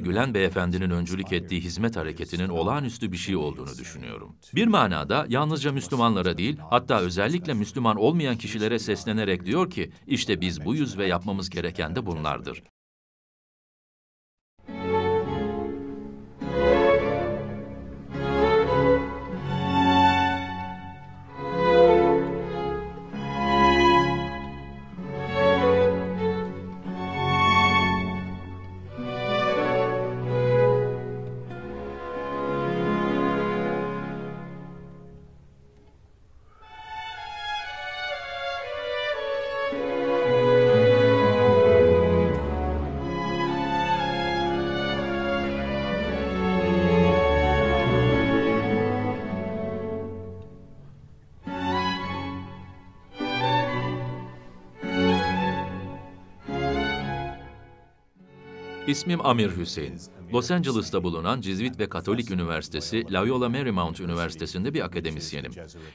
Gülen beyefendinin öncülük ettiği hizmet hareketinin olağanüstü bir şey olduğunu düşünüyorum. Bir manada yalnızca Müslümanlara değil, hatta özellikle Müslüman olmayan kişilere seslenerek diyor ki, işte biz buyuz ve yapmamız gereken de bunlardır. İsmim Amir Hüseyin. Los Angeles'ta bulunan Cizvit ve Katolik Üniversitesi, Loyola Marymount Üniversitesi'nde bir akademisyenim.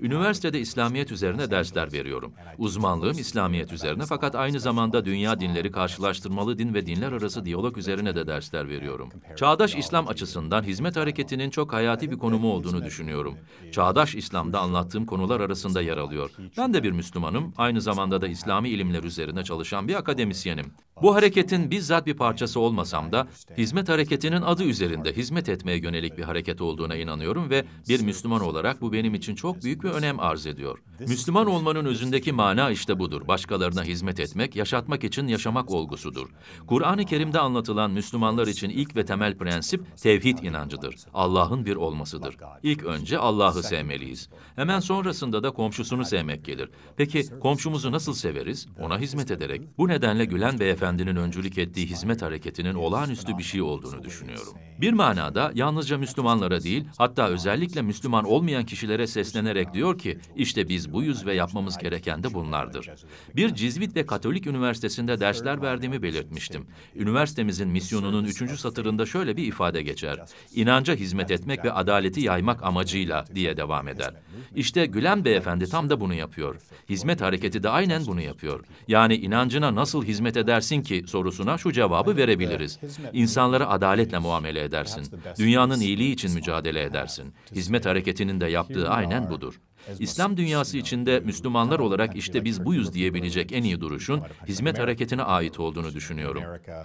Üniversitede İslamiyet üzerine dersler veriyorum. Uzmanlığım İslamiyet üzerine fakat aynı zamanda dünya dinleri karşılaştırmalı din ve dinler arası diyalog üzerine de dersler veriyorum. Çağdaş İslam açısından hizmet hareketinin çok hayati bir konumu olduğunu düşünüyorum. Çağdaş İslam'da anlattığım konular arasında yer alıyor. Ben de bir Müslümanım, aynı zamanda da İslami ilimler üzerine çalışan bir akademisyenim. Bu hareketin bizzat bir parçası olmasam da hizmet hareketi hareketinin adı üzerinde hizmet etmeye yönelik bir hareket olduğuna inanıyorum ve bir Müslüman olarak bu benim için çok büyük bir önem arz ediyor. Müslüman olmanın özündeki mana işte budur. Başkalarına hizmet etmek, yaşatmak için yaşamak olgusudur. Kur'an-ı Kerim'de anlatılan Müslümanlar için ilk ve temel prensip tevhid inancıdır. Allah'ın bir olmasıdır. İlk önce Allah'ı sevmeliyiz. Hemen sonrasında da komşusunu sevmek gelir. Peki komşumuzu nasıl severiz? Ona hizmet ederek. Bu nedenle Gülen Beyefendinin öncülük ettiği hizmet hareketinin olağanüstü bir şey olduğunu düşünüyorum. Bir manada yalnızca Müslümanlara değil, hatta özellikle Müslüman olmayan kişilere seslenerek diyor ki, işte biz buyuz ve yapmamız gereken de bunlardır. Bir Cizvit ve Katolik Üniversitesi'nde dersler verdiğimi belirtmiştim. Üniversitemizin misyonunun üçüncü satırında şöyle bir ifade geçer. İnanca hizmet etmek ve adaleti yaymak amacıyla diye devam eder. İşte Gülen Beyefendi tam da bunu yapıyor. Hizmet hareketi de aynen bunu yapıyor. Yani inancına nasıl hizmet edersin ki sorusuna şu cevabı verebiliriz. İnsanlara adalet adaletle muamele edersin. Dünyanın iyiliği için mücadele edersin. Hizmet hareketinin de yaptığı aynen budur. İslam dünyası içinde Müslümanlar olarak işte biz buyuz diyebilecek en iyi duruşun hizmet hareketine ait olduğunu düşünüyorum.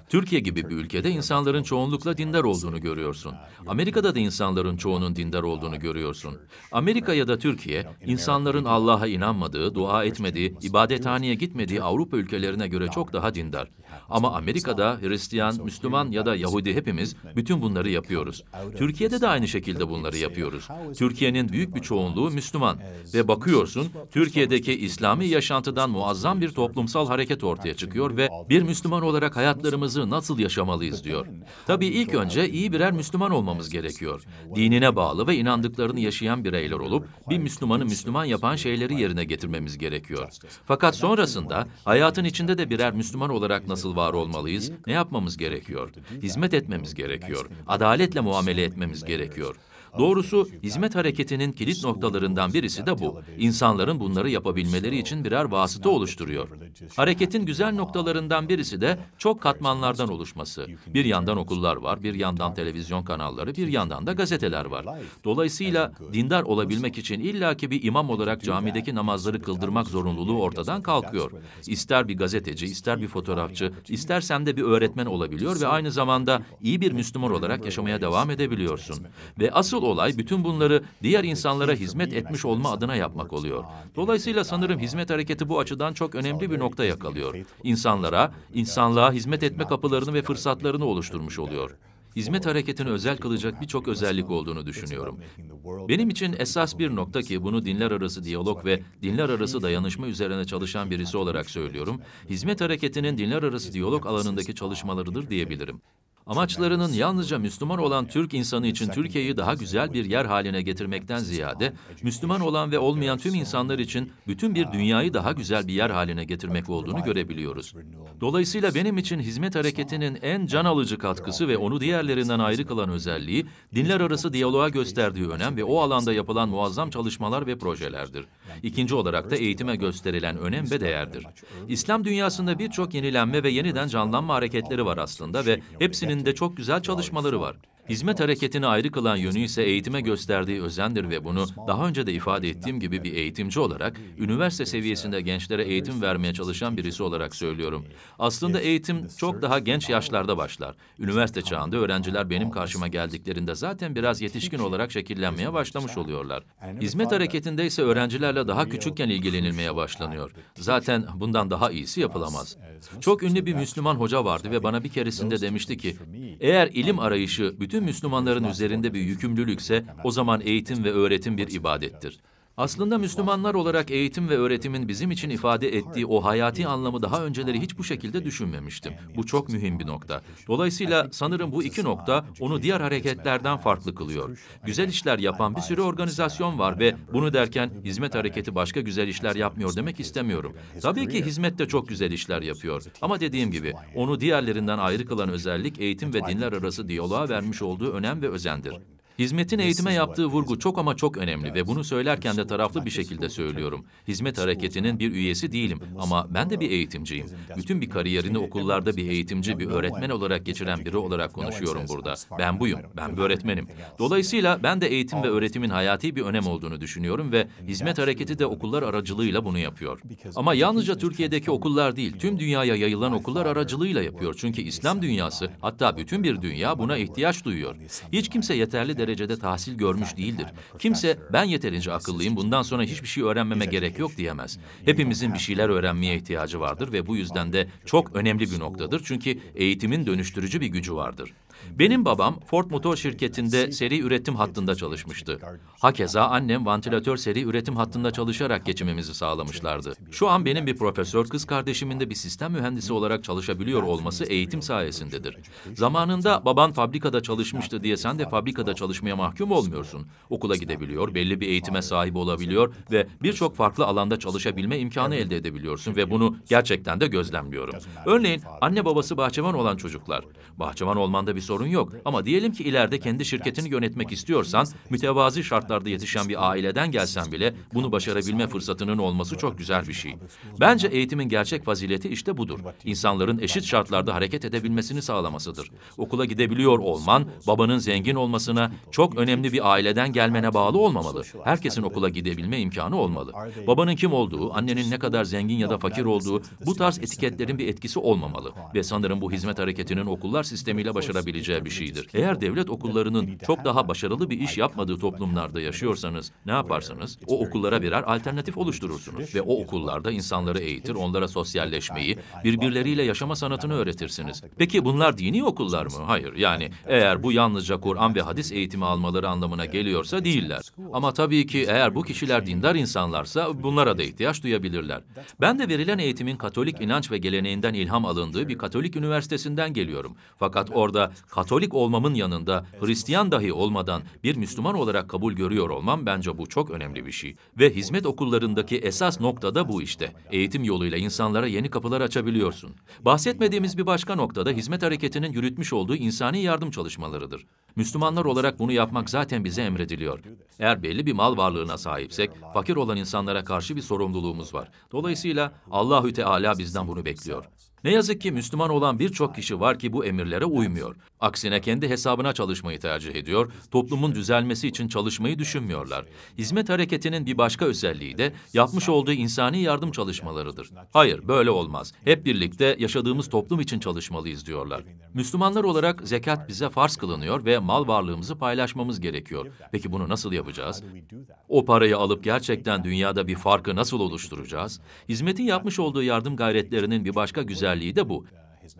Türkiye gibi bir ülkede insanların çoğunlukla dindar olduğunu görüyorsun. Amerika'da da insanların çoğunun dindar olduğunu görüyorsun. Amerika ya da Türkiye, insanların Allah'a inanmadığı, dua etmediği, ibadethaneye gitmediği Avrupa ülkelerine göre çok daha dindar. Ama Amerika'da Hristiyan, Müslüman ya da Yahudi hepimiz bütün bunları yapıyoruz. Türkiye'de de aynı şekilde bunları yapıyoruz. Türkiye'nin büyük bir çoğunluğu Müslüman. Ve bakıyorsun Türkiye'deki İslami yaşantıdan muazzam bir toplumsal hareket ortaya çıkıyor ve bir Müslüman olarak hayatlarımızı nasıl yaşamalıyız diyor. Tabii ilk önce iyi birer Müslüman olmamız gerekiyor. Dinine bağlı ve inandıklarını yaşayan bireyler olup bir Müslümanı Müslüman yapan şeyleri yerine getirmemiz gerekiyor. Fakat sonrasında hayatın içinde de birer Müslüman olarak nasıl var olmalıyız, ne yapmamız gerekiyor, hizmet etmemiz gerekiyor, adaletle muamele etmemiz gerekiyor. Doğrusu hizmet hareketinin kilit noktalarından birisi de bu. İnsanların bunları yapabilmeleri için birer vasıta oluşturuyor. Hareketin güzel noktalarından birisi de çok katmanlardan oluşması. Bir yandan okullar var, bir yandan televizyon kanalları, bir yandan da gazeteler var. Dolayısıyla dindar olabilmek için illaki bir imam olarak camideki namazları kıldırmak zorunluluğu ortadan kalkıyor. İster bir gazeteci, ister bir fotoğrafçı, istersen de bir öğretmen olabiliyor ve aynı zamanda iyi bir Müslüman olarak yaşamaya devam edebiliyorsun. Ve asıl Asıl olay bütün bunları diğer insanlara hizmet etmiş olma adına yapmak oluyor. Dolayısıyla sanırım hizmet hareketi bu açıdan çok önemli bir nokta yakalıyor. İnsanlara, insanlığa hizmet etme kapılarını ve fırsatlarını oluşturmuş oluyor hizmet hareketini özel kılacak birçok özellik olduğunu düşünüyorum. Benim için esas bir nokta ki bunu dinler arası diyalog ve dinler arası dayanışma üzerine çalışan birisi olarak söylüyorum, hizmet hareketinin dinler arası diyalog alanındaki çalışmalarıdır diyebilirim. Amaçlarının yalnızca Müslüman olan Türk insanı için Türkiye'yi daha güzel bir yer haline getirmekten ziyade, Müslüman olan ve olmayan tüm insanlar için bütün bir dünyayı daha güzel bir yer haline getirmek olduğunu görebiliyoruz. Dolayısıyla benim için hizmet hareketinin en can alıcı katkısı ve onu diğerlerinden ayrı kılan özelliği, dinler arası diyaloğa gösterdiği önem ve o alanda yapılan muazzam çalışmalar ve projelerdir. İkinci olarak da eğitime gösterilen önem ve değerdir. İslam dünyasında birçok yenilenme ve yeniden canlanma hareketleri var aslında şey ve hepsinin de çok güzel çalışmaları var. Hizmet hareketini ayrı kılan yönü ise eğitime gösterdiği özendir ve bunu daha önce de ifade ettiğim gibi bir eğitimci olarak, üniversite seviyesinde gençlere eğitim vermeye çalışan birisi olarak söylüyorum. Aslında eğitim çok daha genç yaşlarda başlar. Üniversite çağında öğrenciler benim karşıma geldiklerinde zaten biraz yetişkin olarak şekillenmeye başlamış oluyorlar. Hizmet hareketinde ise öğrencilerle daha küçükken ilgilenilmeye başlanıyor. Zaten bundan daha iyisi yapılamaz. Çok ünlü bir Müslüman hoca vardı ve bana bir keresinde demişti ki, eğer ilim arayışı bütün bütün Müslümanların üzerinde bir yükümlülükse o zaman eğitim ve öğretim bir ibadettir. Aslında Müslümanlar olarak eğitim ve öğretimin bizim için ifade ettiği o hayati anlamı daha önceleri hiç bu şekilde düşünmemiştim. Bu çok mühim bir nokta. Dolayısıyla sanırım bu iki nokta onu diğer hareketlerden farklı kılıyor. Güzel işler yapan bir sürü organizasyon var ve bunu derken hizmet hareketi başka güzel işler yapmıyor demek istemiyorum. Tabii ki hizmet de çok güzel işler yapıyor. Ama dediğim gibi onu diğerlerinden ayrı kılan özellik eğitim ve dinler arası diyaloğa vermiş olduğu önem ve özendir. Hizmetin eğitime yaptığı vurgu çok ama çok önemli ve bunu söylerken de taraflı bir şekilde söylüyorum. Hizmet hareketinin bir üyesi değilim ama ben de bir eğitimciyim. Bütün bir kariyerini şey okullarda bir eğitimci, bir öğretmen olarak geçiren biri olarak konuşuyorum burada. Ben buyum, ben bir öğretmenim. Dolayısıyla ben de eğitim ve öğretimin hayati bir önem olduğunu düşünüyorum ve hizmet hareketi de okullar aracılığıyla bunu yapıyor. Ama yalnızca Türkiye'deki okullar değil, tüm dünyaya yayılan okullar aracılığıyla yapıyor. Çünkü İslam dünyası, hatta bütün bir dünya buna ihtiyaç duyuyor. Hiç kimse yeterli derecede tahsil görmüş değildir. Kimse ben yeterince akıllıyım bundan sonra hiçbir şey öğrenmeme gerek yok diyemez. Hepimizin bir şeyler öğrenmeye ihtiyacı vardır ve bu yüzden de çok önemli bir noktadır. Çünkü eğitimin dönüştürücü bir gücü vardır. Benim babam Ford Motor şirketinde seri üretim hattında çalışmıştı. Hakeza annem vantilatör seri üretim hattında çalışarak geçimimizi sağlamışlardı. Şu an benim bir profesör kız kardeşimin de bir sistem mühendisi olarak çalışabiliyor olması eğitim sayesindedir. Zamanında baban fabrikada çalışmıştı diye sen de fabrikada çalışmaya mahkum olmuyorsun. Okula gidebiliyor, belli bir eğitime sahip olabiliyor ve birçok farklı alanda çalışabilme imkanı elde edebiliyorsun ve bunu gerçekten de gözlemliyorum. Örneğin anne babası bahçıvan olan çocuklar. Bahçıvan olmanda bir sorun yok. Ama diyelim ki ileride kendi şirketini yönetmek istiyorsan, mütevazi şartlarda yetişen bir aileden gelsen bile bunu başarabilme fırsatının olması çok güzel bir şey. Bence eğitimin gerçek fazileti işte budur. İnsanların eşit şartlarda hareket edebilmesini sağlamasıdır. Okula gidebiliyor olman, babanın zengin olmasına, çok önemli bir aileden gelmene bağlı olmamalı. Herkesin okula gidebilme imkanı olmalı. Babanın kim olduğu, annenin ne kadar zengin ya da fakir olduğu, bu tarz etiketlerin bir etkisi olmamalı. Ve sanırım bu hizmet hareketinin okullar sistemiyle başarabileceği olabileceği bir şeydir. Eğer devlet okullarının çok daha başarılı bir iş yapmadığı toplumlarda yaşıyorsanız ne yaparsanız o okullara birer alternatif oluşturursunuz ve o okullarda insanları eğitir, onlara sosyalleşmeyi, birbirleriyle yaşama sanatını öğretirsiniz. Peki bunlar dini okullar mı? Hayır. Yani eğer bu yalnızca Kur'an ve hadis eğitimi almaları anlamına geliyorsa değiller. Ama tabii ki eğer bu kişiler dindar insanlarsa bunlara da ihtiyaç duyabilirler. Ben de verilen eğitimin Katolik inanç ve geleneğinden ilham alındığı bir Katolik üniversitesinden geliyorum. Fakat orada Katolik olmamın yanında Hristiyan dahi olmadan bir Müslüman olarak kabul görüyor olmam bence bu çok önemli bir şey. Ve hizmet okullarındaki esas nokta da bu işte. Eğitim yoluyla insanlara yeni kapılar açabiliyorsun. Bahsetmediğimiz bir başka noktada hizmet hareketinin yürütmüş olduğu insani yardım çalışmalarıdır. Müslümanlar olarak bunu yapmak zaten bize emrediliyor. Eğer belli bir mal varlığına sahipsek, fakir olan insanlara karşı bir sorumluluğumuz var. Dolayısıyla Allahü Teala bizden bunu bekliyor. Ne yazık ki Müslüman olan birçok kişi var ki bu emirlere uymuyor. Aksine kendi hesabına çalışmayı tercih ediyor, toplumun düzelmesi için çalışmayı düşünmüyorlar. Hizmet hareketinin bir başka özelliği de yapmış olduğu insani yardım çalışmalarıdır. Hayır, böyle olmaz. Hep birlikte yaşadığımız toplum için çalışmalıyız diyorlar. Müslümanlar olarak zekat bize farz kılınıyor ve mal varlığımızı paylaşmamız gerekiyor. Peki bunu nasıl yapacağız? O parayı alıp gerçekten dünyada bir farkı nasıl oluşturacağız? Hizmetin yapmış olduğu yardım gayretlerinin bir başka güzel özelliği de bu.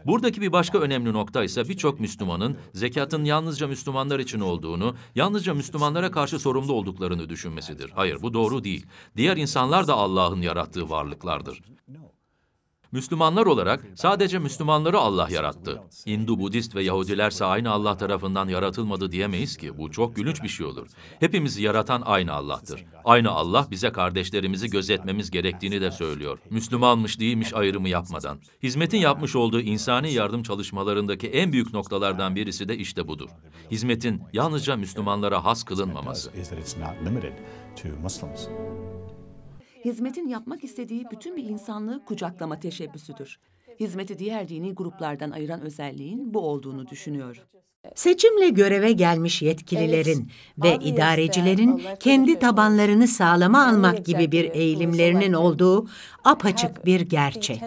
Buradaki bir başka önemli nokta ise birçok Müslümanın zekatın yalnızca Müslümanlar için olduğunu, yalnızca Müslümanlara karşı sorumlu olduklarını düşünmesidir. Hayır, bu doğru değil. Diğer insanlar da Allah'ın yarattığı varlıklardır. Müslümanlar olarak sadece Müslümanları Allah yarattı. Hindu, Budist ve Yahudilerse aynı Allah tarafından yaratılmadı diyemeyiz ki. Bu çok gülünç bir şey olur. Hepimizi yaratan aynı Allah'tır. Aynı Allah bize kardeşlerimizi gözetmemiz gerektiğini de söylüyor. Müslümanmış değilmiş ayrımı yapmadan. Hizmetin yapmış olduğu insani yardım çalışmalarındaki en büyük noktalardan birisi de işte budur. Hizmetin yalnızca Müslümanlara has kılınmaması hizmetin yapmak istediği bütün bir insanlığı kucaklama teşebbüsüdür. Hizmeti diğer dini gruplardan ayıran özelliğin bu olduğunu düşünüyor. Seçimle göreve gelmiş yetkililerin ve idarecilerin kendi tabanlarını sağlama almak gibi bir eğilimlerinin olduğu apaçık bir gerçek.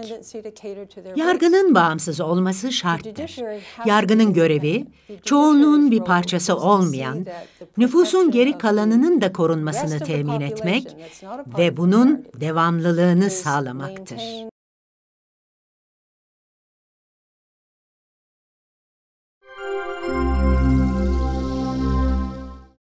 Yargının bağımsız olması şarttır. Yargının görevi, çoğunluğun bir parçası olmayan, nüfusun geri kalanının da korunmasını temin etmek ve bunun devamlılığını sağlamaktır.